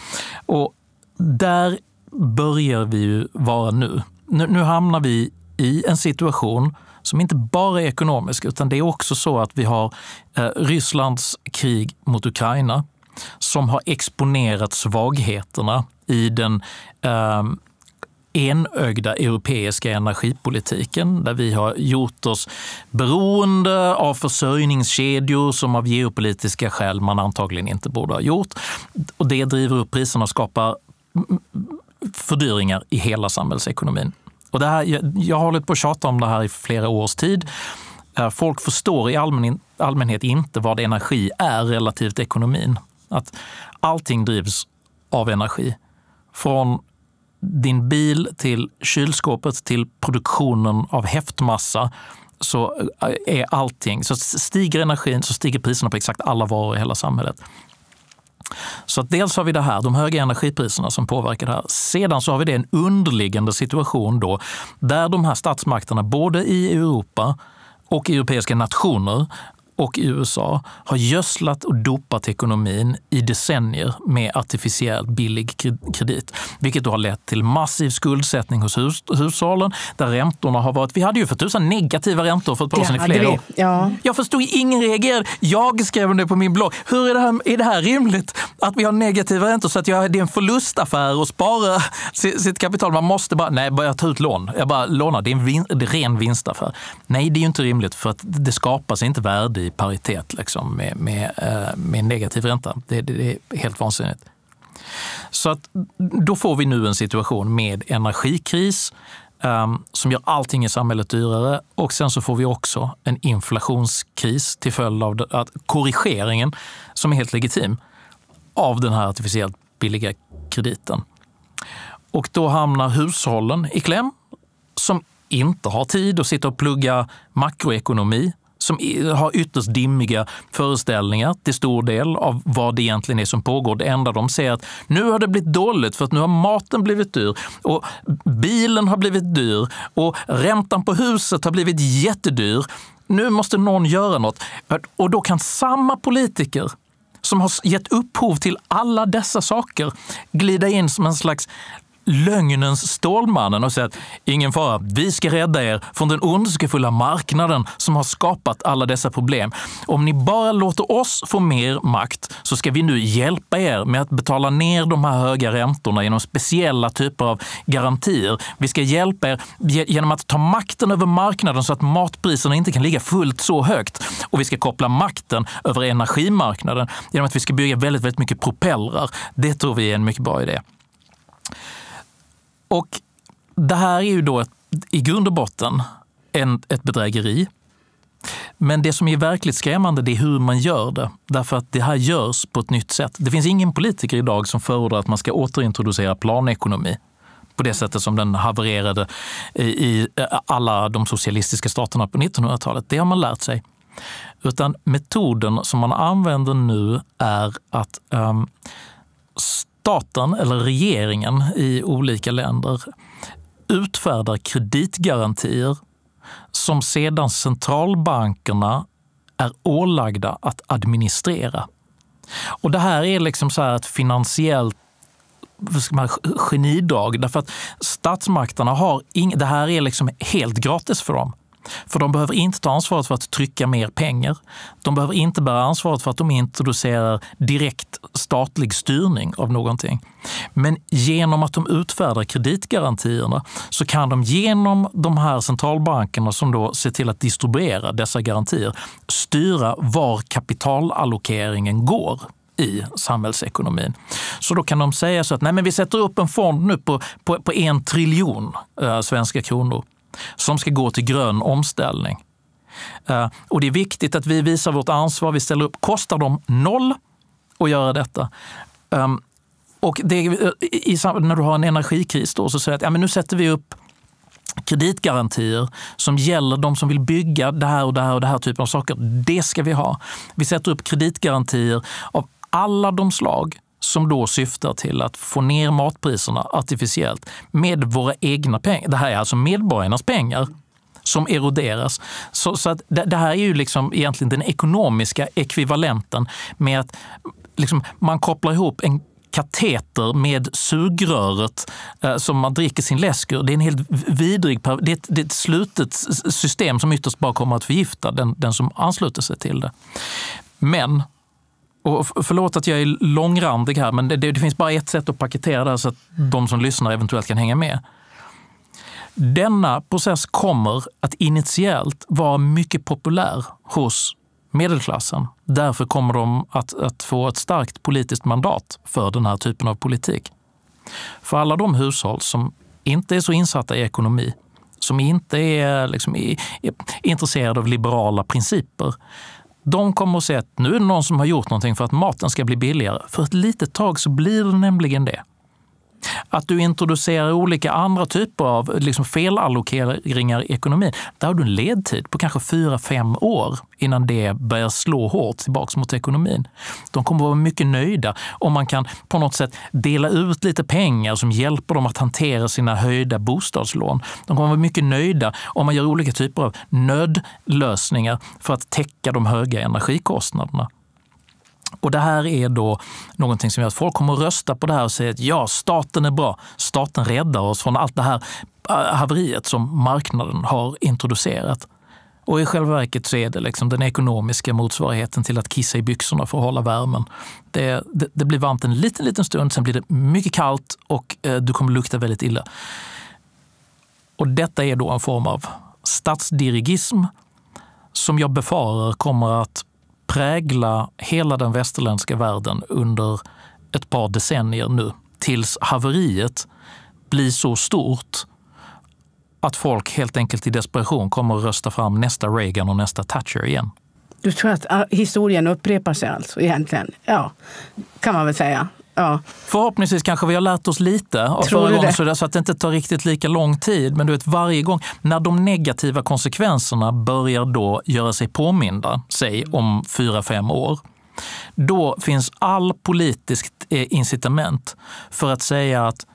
B: Och där börjar vi ju vara nu. Nu, nu hamnar vi i en situation som inte bara är ekonomisk, utan det är också så att vi har eh, Rysslands krig mot Ukraina som har exponerat svagheterna i den eh, enögda europeiska energipolitiken där vi har gjort oss beroende av försörjningskedjor som av geopolitiska skäl man antagligen inte borde ha gjort. Och det driver upp priserna och skapar fördyringar i hela samhällsekonomin. Och det här, jag, jag har hållit på och tjata om det här i flera års tid. Eh, folk förstår i allmän, allmänhet inte vad energi är relativt ekonomin. Att allting drivs av energi. Från din bil till kylskåpet till produktionen av häftmassa så eh, är allting, så stiger energin så stiger priserna på exakt alla varor i hela samhället. Så att dels har vi det här, de höga energipriserna som påverkar det här. Sedan så har vi det en underliggande situation då där de här statsmakterna både i Europa och europeiska nationer och i USA har gödslat och dopat ekonomin i decennier med artificiellt billig kredit, vilket då har lett till massiv skuldsättning hos hus hushållen där räntorna har varit... Vi hade ju för tusan negativa räntor för ett par år sedan i flera år. Ja. Jag förstod, ingen reagerade. Jag skrev det på min blogg. Hur är det här, är det här rimligt? Att vi har negativa räntor så att jag, det är en förlustaffär att spara sitt kapital. Man måste bara, nej, bara ta ut lån. Jag bara lånar. Det är en vin, ren vinstaffär. Nej, det är ju inte rimligt för att det skapas inte värde i paritet liksom, med, med, eh, med negativ ränta. Det, det, det är helt vansinnigt. Så att, då får vi nu en situation med energikris um, som gör allting i samhället dyrare och sen så får vi också en inflationskris till följd av att korrigeringen, som är helt legitim, av den här artificiellt billiga krediten. Och då hamnar hushållen i kläm som inte har tid att sitta och plugga makroekonomi som har ytterst dimmiga föreställningar till stor del av vad det egentligen är som pågår. Det enda de ser är att nu har det blivit dåligt för att nu har maten blivit dyr och bilen har blivit dyr och räntan på huset har blivit jättedyr. Nu måste någon göra något. Och då kan samma politiker som har gett upphov till alla dessa saker glida in som en slags lögnens Stålmannen och sett “Ingen fara, vi ska rädda er från den ondskefulla marknaden som har skapat alla dessa problem. Om ni bara låter oss få mer makt så ska vi nu hjälpa er med att betala ner de här höga räntorna genom speciella typer av garantier. Vi ska hjälpa er genom att ta makten över marknaden så att matpriserna inte kan ligga fullt så högt. Och vi ska koppla makten över energimarknaden genom att vi ska bygga väldigt, väldigt mycket propellrar. Det tror vi är en mycket bra idé. Och det här är ju då ett, i grund och botten en, ett bedrägeri. Men det som är verkligt skrämmande det är hur man gör det. Därför att det här görs på ett nytt sätt. Det finns ingen politiker idag som förordar att man ska återintroducera planekonomi på det sättet som den havererade i eh, alla de socialistiska staterna på 1900-talet. Det har man lärt sig. Utan metoden som man använder nu är att um, staten eller regeringen i olika länder utfärdar kreditgarantier som sedan centralbankerna är ålagda att administrera. Och det här är liksom så här ett finansiellt genidrag därför att statsmakterna har inget, det här är liksom helt gratis för dem. För de behöver inte ta ansvaret för att trycka mer pengar. De behöver inte bära ansvaret för att de introducerar direkt statlig styrning av någonting. Men genom att de utfärdar kreditgarantierna så kan de genom de här centralbankerna som då ser till att distribuera dessa garantier styra var kapitalallokeringen går i samhällsekonomin. Så då kan de säga så att nej men vi sätter upp en fond nu på, på, på en triljon eh, svenska kronor som ska gå till grön omställning. Eh, och det är viktigt att vi visar vårt ansvar. Vi ställer upp. Kostar de noll att göra detta? Ehm, och det, eh, i, när du har en energikris då, så säger att ja, men nu sätter vi upp kreditgarantier som gäller de som vill bygga det här och det här och det här typen av saker. Det ska vi ha. Vi sätter upp kreditgarantier av alla de slag som då syftar till att få ner matpriserna artificiellt med våra egna pengar. Det här är alltså medborgarnas pengar som eroderas. Så, så att det, det, här är ju liksom egentligen den ekonomiska ekvivalenten med att liksom, man kopplar ihop en kateter med sugröret eh, som man dricker sin läsk ur. Det är en helt vidrig... Det är, ett, det är ett slutet system som ytterst bara kommer att förgifta den, den som ansluter sig till det. Men och förlåt att jag är långrandig här, men det, det, finns bara ett sätt att paketera det här så att mm. de som lyssnar eventuellt kan hänga med. Denna process kommer att initiellt vara mycket populär hos medelklassen. Därför kommer de att, att få ett starkt politiskt mandat för den här typen av politik. För alla de hushåll som inte är så insatta i ekonomi, som inte är, liksom, är intresserade av liberala principer, de kommer att säga att nu är det någon som har gjort någonting för att maten ska bli billigare. För ett litet tag så blir det nämligen det. Att du introducerar olika andra typer av liksom felallokeringar i ekonomin, där har du en ledtid på kanske fyra fem år innan det börjar slå hårt tillbaka mot ekonomin. De kommer att vara mycket nöjda om man kan på något sätt dela ut lite pengar som hjälper dem att hantera sina höjda bostadslån. De kommer att vara mycket nöjda om man gör olika typer av nödlösningar för att täcka de höga energikostnaderna. Och Det här är då någonting som gör att folk kommer att rösta på det här och säga att ja, staten är bra. Staten räddar oss från allt det här äh, haveriet som marknaden har introducerat. Och i själva verket så är det liksom den ekonomiska motsvarigheten till att kissa i byxorna för att hålla värmen. Det, det, det blir varmt en liten, liten stund, sen blir det mycket kallt och eh, du kommer lukta väldigt illa. Och detta är då en form av statsdirigism som jag befarar kommer att prägla hela den västerländska världen under ett par decennier nu, tills haveriet blir så stort att folk helt enkelt i desperation kommer att rösta fram nästa Reagan och nästa Thatcher igen. Du tror
C: att ah, historien upprepar sig alltså egentligen? Ja, kan man väl säga.
B: Ja. Förhoppningsvis kanske vi har lärt oss lite av förra gången det? så att det inte tar riktigt lika lång tid. Men du vet, varje gång, när de negativa konsekvenserna börjar då göra sig påminda, säg om fyra fem år, då finns all politiskt eh, incitament för att säga att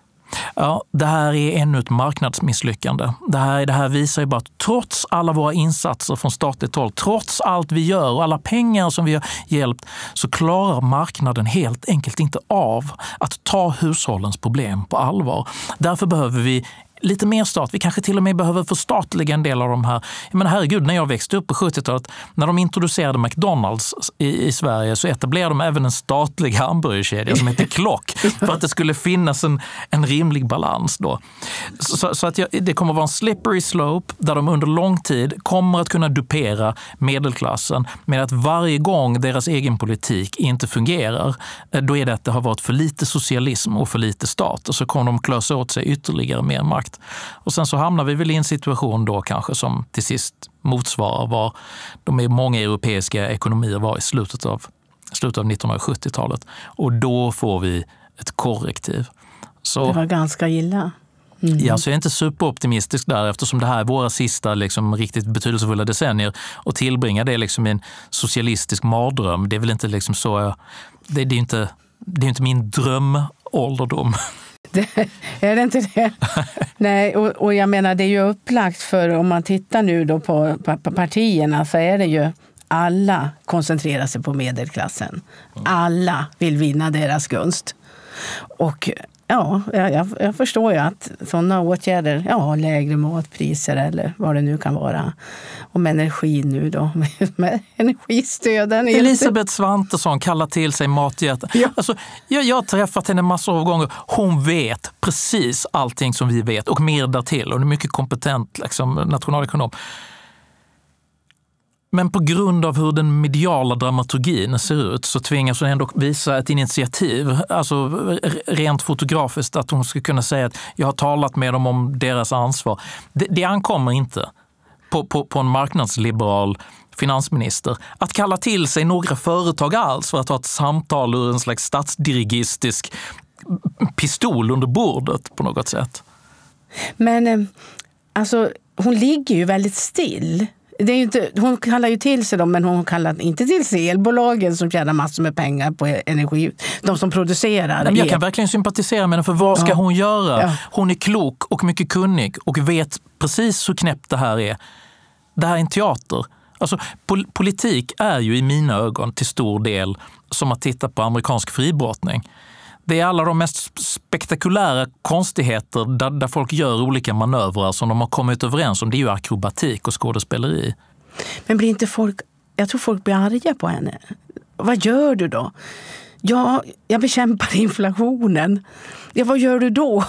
B: Ja, det här är ännu ett marknadsmisslyckande. Det här, det här visar ju bara att trots alla våra insatser från statligt håll, trots allt vi gör och alla pengar som vi har hjälpt, så klarar marknaden helt enkelt inte av att ta hushållens problem på allvar. Därför behöver vi lite mer stat. Vi kanske till och med behöver förstatliga en del av de här. Men herregud, när jag växte upp på 70-talet, när de introducerade McDonalds i, i Sverige så etablerade de även en statlig hamburgerkedja som hette Klock för att det skulle finnas en, en rimlig balans. Då. Så, så att jag, det kommer vara en slippery slope där de under lång tid kommer att kunna dupera medelklassen med att varje gång deras egen politik inte fungerar, eh, då är det att det har varit för lite socialism och för lite stat och så kommer de klösa åt sig ytterligare mer makt exakt. Och sen så hamnar vi väl i en situation då kanske som till sist motsvarar vad de många europeiska ekonomier var i slutet av, slutet av 1970-talet. Och då får vi ett korrektiv. Så, det var
C: ganska illa. Mm. Ja,
B: så jag är inte superoptimistisk där eftersom det här är våra sista liksom, riktigt betydelsefulla decennier. Att tillbringa det liksom i en socialistisk mardröm, det är väl inte liksom så Det, det, är inte, det är inte min drömålderdom
C: det, är det inte det? Nej, och, och, jag menar det är ju upplagt för om man tittar nu då på, på, på partierna så är det ju alla koncentrerar sig på medelklassen. Alla vill vinna deras gunst. Och ja, jag, jag förstår ju att sådana åtgärder, ja, lägre matpriser eller vad det nu kan vara. Om energi nu då, med, med energistöden. Elisabeth
B: Svantesson kallar till sig matjätten. Ja. Alltså, jag, jag har träffat henne massor av gånger. Hon vet precis allting som vi vet och mer därtill. Hon är mycket kompetent liksom, nationalekonom. Men på grund av hur den mediala dramaturgin ser ut så tvingas hon ändå visa ett initiativ, alltså rent fotografiskt, att hon ska kunna säga att jag har talat med dem om deras ansvar. Det, det ankommer inte på, på, på en marknadsliberal finansminister att kalla till sig några företag alls för att ha ett samtal ur en slags statsdirigistisk pistol under bordet på något sätt.
C: Men eh, alltså, hon ligger ju väldigt still det är inte, hon kallar ju till sig dem, men hon kallar inte till sig elbolagen som tjänar massor med pengar på energi. De som producerar Men Jag kan verkligen
B: sympatisera med henne, för vad ska ja. hon göra? Ja. Hon är klok och mycket kunnig och vet precis hur knäppt det här är. Det här är en teater. Alltså, pol politik är ju i mina ögon till stor del som att titta på amerikansk fribrottning. Det är alla de mest spektakulära konstigheter där, där folk gör olika manövrar som de har kommit överens om. Det är ju akrobatik och skådespeleri.
C: Men blir inte folk... Jag tror folk blir arga på henne. Vad gör du då? Ja, jag bekämpar inflationen. Ja, vad gör du då?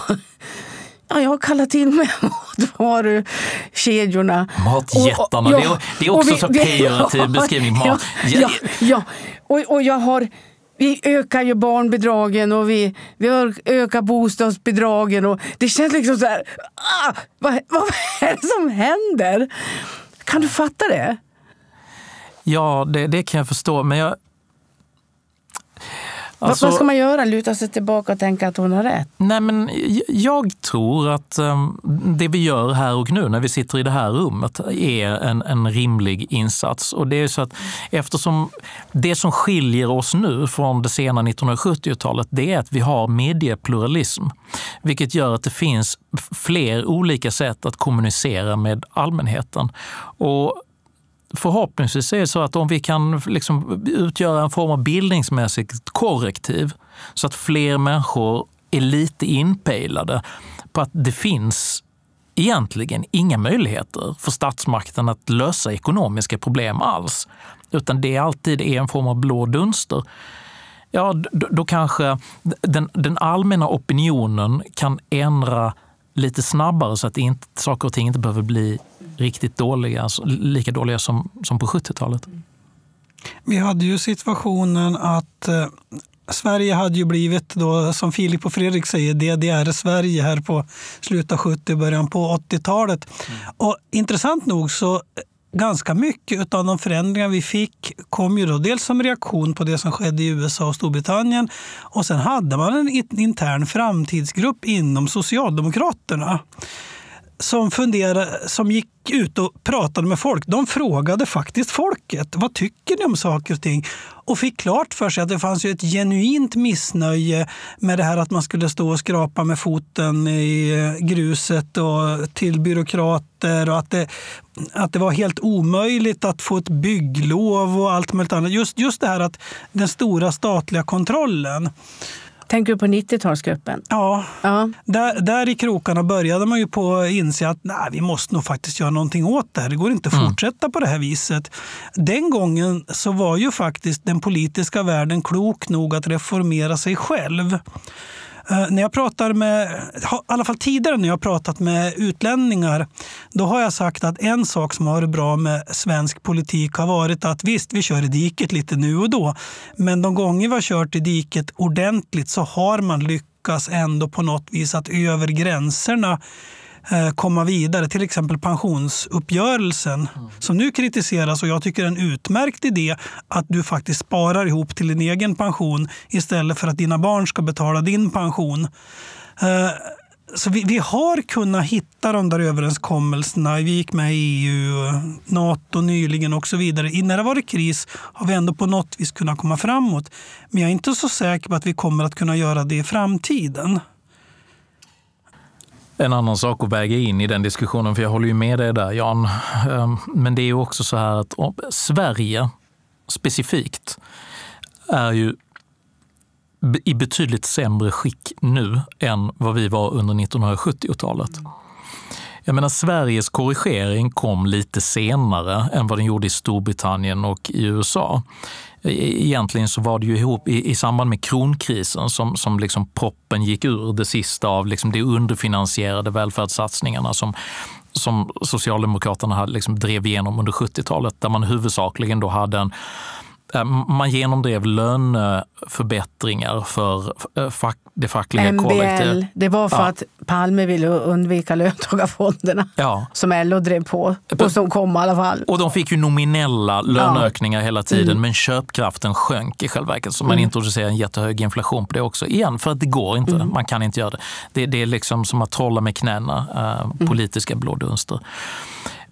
C: Ja, jag har kallat in mig matvarukedjorna. Matjättarna, och, och, ja, det, är, det är också vi, så pejorativ beskrivning. Mat. Ja, ja, ja. Och, och jag har vi ökar ju barnbidragen och vi, vi ökar bostadsbidragen. Och det känns liksom så här... Ah, vad, vad är det som händer? Kan du fatta det?
B: Ja, det, det kan jag förstå. Men jag, Alltså, Vad ska man
C: göra? Luta sig tillbaka och tänka
B: att hon har rätt? Nej, men jag tror att ehm, det vi gör här och nu när vi sitter i det här rummet är en, en rimlig insats. Och det är så att eftersom det som skiljer oss nu från det sena 1970-talet, det är att vi har mediepluralism. Vilket gör att det finns fler olika sätt att kommunicera med allmänheten. Och förhoppningsvis är det så att om vi kan liksom utgöra en form av bildningsmässigt korrektiv så att fler människor är lite inpejlade på att det finns egentligen inga möjligheter för statsmakten att lösa ekonomiska problem alls, utan det alltid är en form av blå dunster. Ja, då, då kanske den, den allmänna opinionen kan ändra lite snabbare så att inte, saker och ting inte behöver bli riktigt dåliga, alltså, lika dåliga som, som på 70-talet. Mm.
A: Vi hade ju situationen att eh, Sverige hade ju blivit, då, som Filip och Fredrik säger, DDR-Sverige här på slutet av 70 och början på 80-talet. Mm. Och intressant nog så eh, ganska mycket av de förändringar vi fick kom ju då dels som reaktion på det som skedde i USA och Storbritannien och sen hade man en intern framtidsgrupp inom Socialdemokraterna som, funderade, som gick ut och pratade med folk, de frågade faktiskt folket. Vad tycker ni om saker och ting? Och fick klart för sig att det fanns ju ett genuint missnöje med det här att man skulle stå och skrapa med foten i eh, gruset och till byråkrater och att det, att det var helt omöjligt att få ett bygglov och allt möjligt annat. Just, just det här att den stora statliga kontrollen. Tänker du på 90-talsgruppen? Ja. ja. Där, där i krokarna började man ju på att inse att nej, vi måste nog faktiskt göra någonting åt det här. Det går inte att mm. fortsätta på det här viset. Den gången så var ju faktiskt den politiska världen klok nog att reformera sig själv. Eh, när jag pratar med, i alla fall tidigare när jag pratat med utlänningar, då har jag sagt att en sak som har varit bra med svensk politik har varit att visst, vi kör i diket lite nu och då, men de gånger vi har kört i diket ordentligt så har man lyckats ändå på något vis att över gränserna Eh, komma vidare. Till exempel pensionsuppgörelsen mm. som nu kritiseras och jag tycker det är en utmärkt idé att du faktiskt sparar ihop till din egen pension istället för att dina barn ska betala din pension. Eh, så vi, vi, har kunnat hitta de där överenskommelserna. Vi gick med i EU, Nato nyligen och så vidare. Innan det var kris har vi ändå på något vis kunnat komma framåt. Men jag är inte så säker på att vi kommer att kunna göra det i framtiden
B: en annan sak att väga in i den diskussionen, för jag håller ju med dig där Jan. Ehm, men det är ju också så här att Sverige specifikt är ju i betydligt sämre skick nu än vad vi var under 1970-talet. Jag menar, Sveriges korrigering kom lite senare än vad den gjorde i Storbritannien och i USA. E-, e-, egentligen så var det ju ihop i, i samband med kronkrisen som, som liksom proppen gick ur det sista av liksom de underfinansierade välfärdssatsningarna som, som Socialdemokraterna hade liksom drev igenom under 70-talet, där man huvudsakligen då hade en Äh, man genomdrev löneförbättringar för äh, fack, det fackliga MBL, kollektivet. Det var för ja. att
C: Palme ville undvika löntagarfonderna ja. som LO drev på och som kom i alla fall.
B: Och de fick ju nominella löneökningar ja. hela tiden mm. men köpkraften sjönk i själva verket. Så man mm. introducerar en jättehög inflation på det också. Igen, för att det går inte. Mm. Man kan inte göra det. det. det är liksom som att trolla med knäna, eh, politiska blådunster.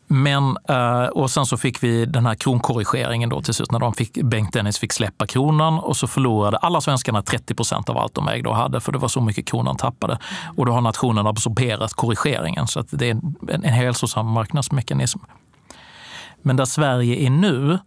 B: Men, eh, och sen så fick vi den här kronkorrigeringen då till slut när de fick, Bengt Dennis fick släppa kronan och så förlorade alla svenskarna 30 procent av allt de ägde och hade för det var så mycket kronan tappade. Och då har nationen absorberat korrigeringen så att det är en, en hälsosam marknadsmekanism. Men där Sverige är nu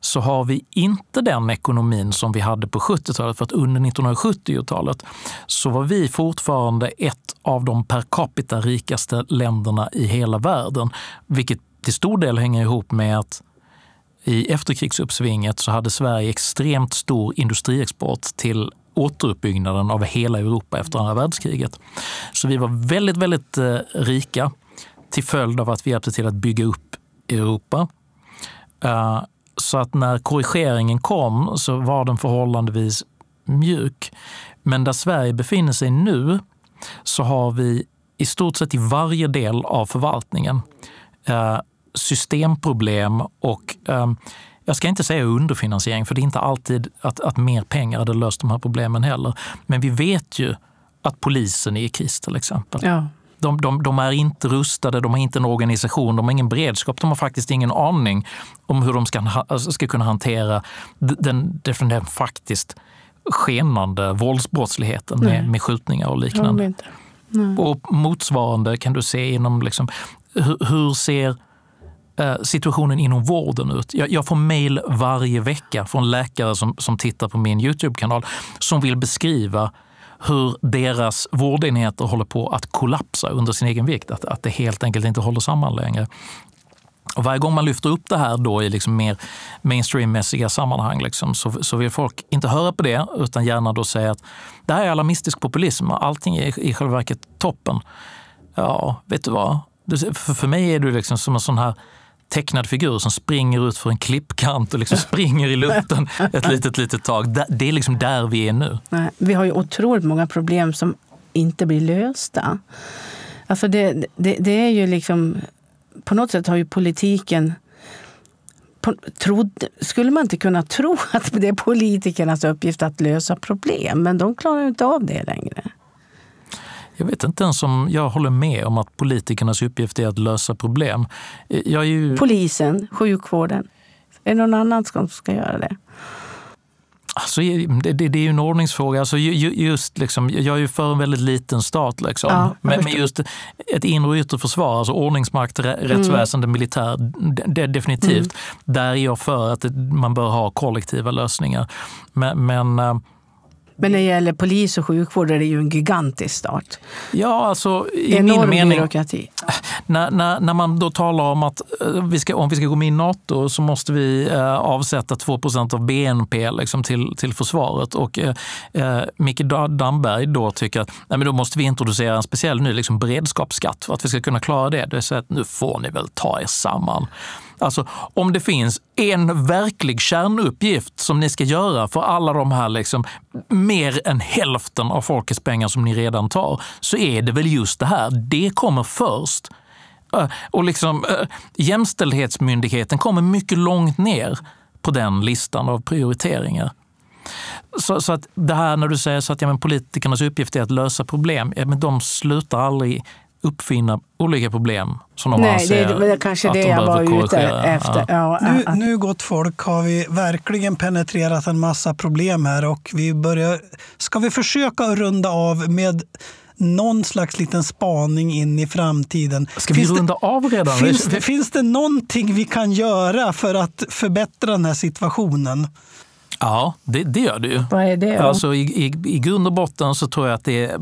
B: så har vi inte den ekonomin som vi hade på 70-talet. För att under 1970-talet så var vi fortfarande ett av de per capita rikaste länderna i hela världen. Vilket till stor del hänger ihop med att i efterkrigsuppsvinget så hade Sverige extremt stor industriexport till återuppbyggnaden av hela Europa efter andra världskriget. Så vi var väldigt, väldigt eh, rika till följd av att vi hjälpte till att bygga upp Europa. Eh, så att när korrigeringen kom så var den förhållandevis mjuk. Men där Sverige befinner sig nu så har vi i stort sett i varje del av förvaltningen eh, systemproblem och eh, jag ska inte säga underfinansiering, för det är inte alltid att, att mer pengar hade löst de här problemen heller. Men vi vet ju att polisen är i kris till exempel. Ja de, de, de, är inte rustade, de har inte en organisation, de har ingen beredskap, de har faktiskt ingen aning om hur de ska, ska kunna hantera den, den, den faktiskt skenande våldsbrottsligheten med, med, skjutningar och liknande. Och motsvarande kan du se inom, liksom, hur, hur ser eh, situationen inom vården ut. Jag, får mejl varje vecka från läkare som, som tittar på min Youtube-kanal som vill beskriva hur deras vårdenheter håller på att kollapsa under sin egen vikt. Att, att det helt enkelt inte håller samman längre. Och varje gång man lyfter upp det här då i liksom mer mainstreammässiga sammanhang liksom, så, så vill folk inte höra på det utan gärna då säga att det här är alarmistisk populism. och Allting är i själva verket toppen. Ja, vet du vad? För mig är du liksom som en sån här tecknad figur som springer ut för en klippkant och liksom springer i luften ett litet, litet tag. Det är liksom där vi är nu.
C: Nej, vi har ju otroligt många problem som inte blir lösta. Alltså det, det, det är ju liksom... På något sätt har ju politiken på, trod, skulle man inte kunna tro att det är politikernas uppgift att lösa problem, men de klarar ju inte av det längre.
B: Jag vet inte ens om jag håller med om att politikernas uppgift är att lösa problem. Eh, jag är ju...
C: Polisen, sjukvården. Är det någon annan som ska göra
B: det? Alltså, det, det, det, är ju en ordningsfråga. Alltså, just, liksom, jag är ju för en väldigt liten stat. Liksom. Ja, men, men, just ett inre och yttre försvar, alltså ordningsmakt, mm. rättsväsende, mm. militär, det, definitivt. Mm. Där är jag för att man bör ha kollektiva lösningar. Men, men eh,
C: men när det gäller polis och sjukvård är det ju en gigantisk stat.
B: Ja, alltså i Enorm min mening. byråkrati. När, när, när, man då talar om att eh, vi ska, om vi ska gå med i Nato så måste vi eh, avsätta 2 av BNP liksom, till, till försvaret. Och eh, eh Micke Damberg då tycker att nej, men då måste vi introducera en speciell ny liksom, beredskapsskatt för att vi ska kunna klara det. Det vill säga att nu får ni väl ta er samman. Alltså, om det finns en verklig kärnuppgift som ni ska göra för alla de här, liksom, mer än hälften av folkets pengar som ni redan tar, så är det väl just det här. Det kommer först. Eh, och liksom, eh, Jämställdhetsmyndigheten kommer mycket långt ner på den listan av prioriteringar. Så, så, att det här när du säger så att ja, men politikernas uppgift är att lösa problem, ja, men de slutar aldrig uppfinna olika problem som de Nej, anser det, det kanske att det de jag behöver var korrigera. efter.
A: Ja. Ja, nu, nu, gott folk, har vi verkligen penetrerat en massa problem här och vi börjar... Ska vi försöka runda av med någon slags liten spaning in i framtiden. Ska finns vi runda det, av redan? Finns det, finns det någonting vi kan göra för att förbättra den här situationen?
B: Ja, det, det gör det ju. Vad är det? Alltså, i, i, I grund och botten så tror jag att det är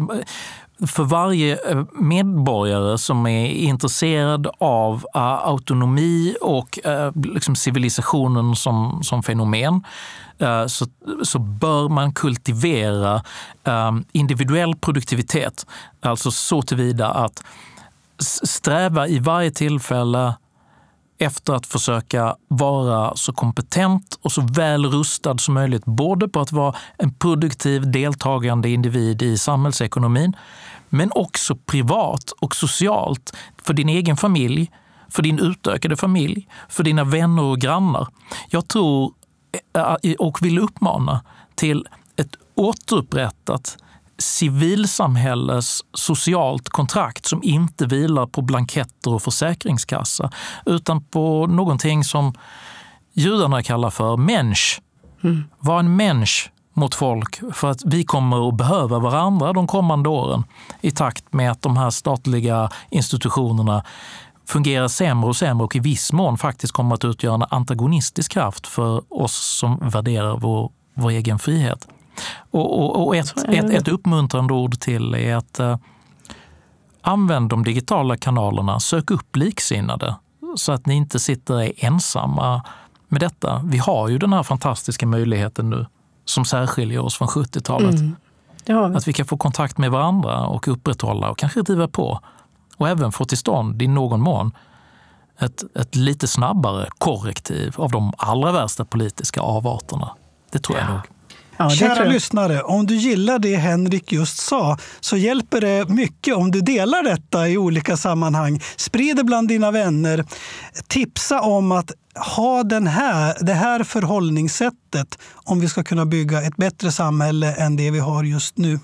B: för varje eh, medborgare som är intresserad av eh, autonomi och eh, liksom civilisationen som, som fenomen så, så bör man kultivera individuell produktivitet. Alltså så tillvida att sträva i varje tillfälle efter att försöka vara så kompetent och så väl rustad som möjligt. Både på att vara en produktiv, deltagande individ i samhällsekonomin men också privat och socialt för din egen familj, för din utökade familj, för dina vänner och grannar. Jag tror eh, eh, och vill uppmana till ett återupprättat civilsamhälles socialt kontrakt som inte vilar på blanketter och försäkringskassa utan på någonting som judarna kallar för mensch. Mm. Vad en mensch mot folk för att vi kommer att behöva varandra de kommande åren i takt med att de här statliga institutionerna fungerar sämre och sämre och i viss mån faktiskt kommer att utgöra en antagonistisk kraft för oss som värderar vår, vår egen frihet. Och, och, och ett, ett, ett uppmuntrande ord till är att eh, använd de digitala kanalerna, sök upp liksinnade så att ni inte sitter ensamma med detta. Vi har ju den här fantastiska möjligheten nu som särskiljer oss från 70-talet. Mm. Att vi kan få kontakt med varandra och upprätthålla och kanske driva på. Och även få till stånd i någon mån ett, ett lite snabbare korrektiv av de allra värsta politiska avarterna. Det tror ja. jag nog.
A: Ja, Kära lyssnare, om du gillar det Henrik just sa så hjälper det mycket om du delar detta i olika sammanhang. Sprid det bland dina vänner. Tipsa om att ha den här, det här förhållningssättet om vi ska kunna bygga ett bättre samhälle än det vi har just nu.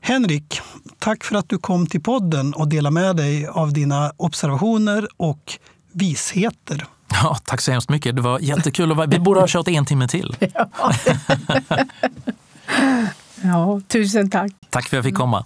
A: Henrik, tack för att du kom till podden och delade med dig av dina observationer och visheter.
B: Ja, tack så hemskt mycket. Det var jättekul. Vara... Vi borde ha kört en timme till. Ja.
A: ja, tusen tack.
B: Tack för att jag fick komma.